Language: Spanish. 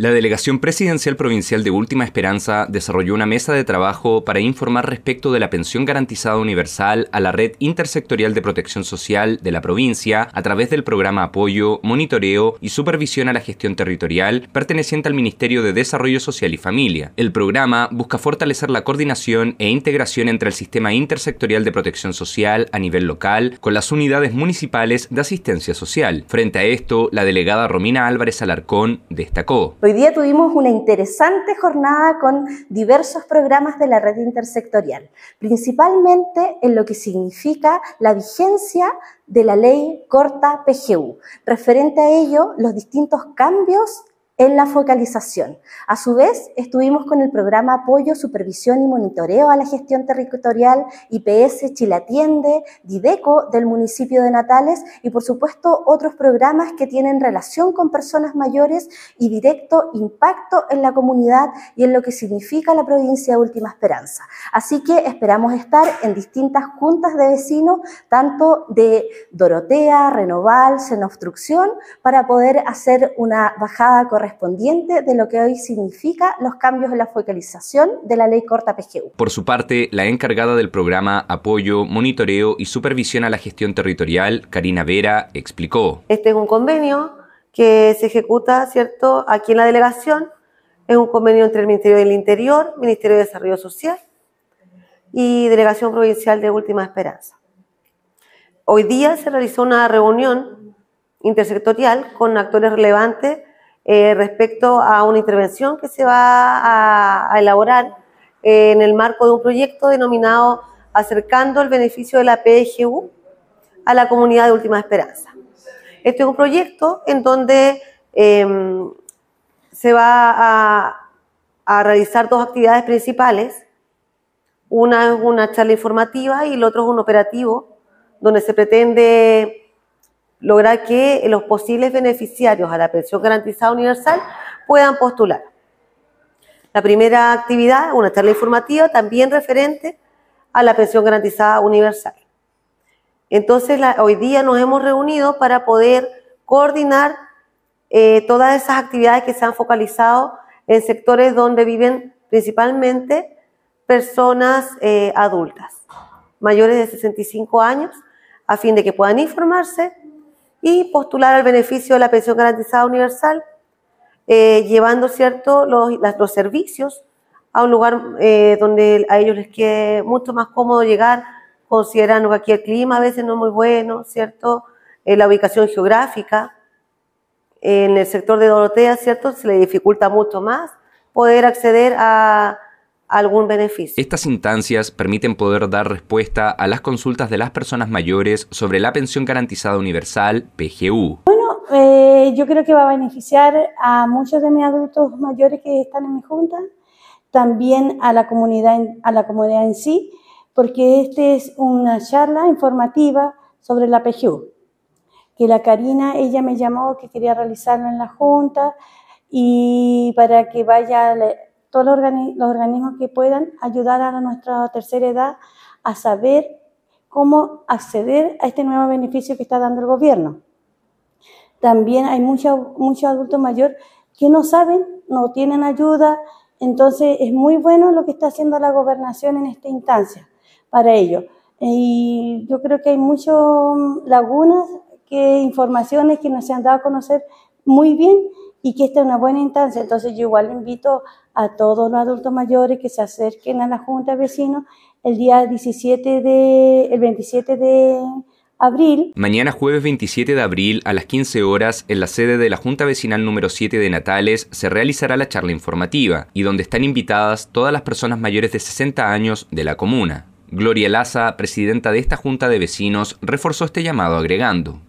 La Delegación Presidencial Provincial de Última Esperanza desarrolló una mesa de trabajo para informar respecto de la pensión garantizada universal a la red intersectorial de protección social de la provincia a través del programa Apoyo, Monitoreo y Supervisión a la Gestión Territorial perteneciente al Ministerio de Desarrollo Social y Familia. El programa busca fortalecer la coordinación e integración entre el sistema intersectorial de protección social a nivel local con las unidades municipales de asistencia social. Frente a esto, la delegada Romina Álvarez Alarcón destacó Hoy día tuvimos una interesante jornada con diversos programas de la red intersectorial, principalmente en lo que significa la vigencia de la ley corta PGU. Referente a ello, los distintos cambios en la focalización. A su vez, estuvimos con el programa Apoyo, Supervisión y Monitoreo a la Gestión Territorial, IPS, Chilatiende Dideco del municipio de Natales y, por supuesto, otros programas que tienen relación con personas mayores y directo impacto en la comunidad y en lo que significa la provincia de Última Esperanza. Así que esperamos estar en distintas juntas de vecinos, tanto de Dorotea, Renoval, Senobstrucción, para poder hacer una bajada correcta correspondiente de lo que hoy significa los cambios en la focalización de la ley corta PGU. Por su parte, la encargada del programa Apoyo, Monitoreo y Supervisión a la Gestión Territorial, Karina Vera, explicó. Este es un convenio que se ejecuta, ¿cierto?, aquí en la delegación. Es un convenio entre el Ministerio del Interior, Ministerio de Desarrollo Social y Delegación Provincial de Última Esperanza. Hoy día se realizó una reunión intersectorial con actores relevantes eh, respecto a una intervención que se va a, elaborar eh, en el marco de un proyecto denominado Acercando el beneficio de la PGU a la comunidad de Última Esperanza. Este es un proyecto en donde em, se va a, realizar dos actividades principales. Una es una charla informativa y el otro es un operativo donde se pretende lograr que los posibles beneficiarios a la pensión garantizada universal puedan postular. La primera actividad, una charla informativa también referente a la pensión garantizada universal. Entonces, hoy día nos hemos reunido para poder coordinar eh, todas esas actividades que se han focalizado en sectores donde viven principalmente personas eh, adultas, mayores de 65 años, a fin de que puedan informarse y postular al beneficio de la pensión garantizada universal, eh, llevando cierto los, los, servicios a un lugar eh, donde a ellos les quede mucho más cómodo llegar, considerando que aquí el clima a veces no es muy bueno, ¿cierto? Eh, la ubicación geográfica. En el sector de Dorotea, ¿cierto? Se le dificulta mucho más poder acceder a, algún beneficio. Estas instancias permiten poder dar respuesta a las consultas de las personas mayores sobre la pensión garantizada universal, PGU. Bueno, eh, yo creo que va a beneficiar a muchos de mis adultos mayores que están en mi junta, también a la comunidad, a la comunidad en sí, porque esta es una charla informativa sobre la PGU, que la Karina, ella me llamó que quería realizarlo en la junta y para que vaya a todos los, organismos que puedan ayudar a nuestra tercera edad a saber cómo acceder a este nuevo beneficio que está dando el gobierno. También hay muchos adultos mayores que no saben, no tienen ayuda, entonces es muy bueno lo que está haciendo la gobernación en esta instancia para ello. Y yo creo que hay muchas mm, lagunas, que informaciones que no se han dado a conocer muy bien y que esta es una buena instancia. Entonces yo igual invito a todos los adultos mayores que se acerquen a la Junta de Vecinos el día 17 de, el 27 de abril. Mañana jueves 27 de abril a las 15 horas en la sede de la Junta Vecinal número 7 de Natales se realizará la charla informativa y donde están invitadas todas las personas mayores de 60 años de la comuna. Gloria Laza, presidenta de esta Junta de Vecinos, reforzó este llamado agregando.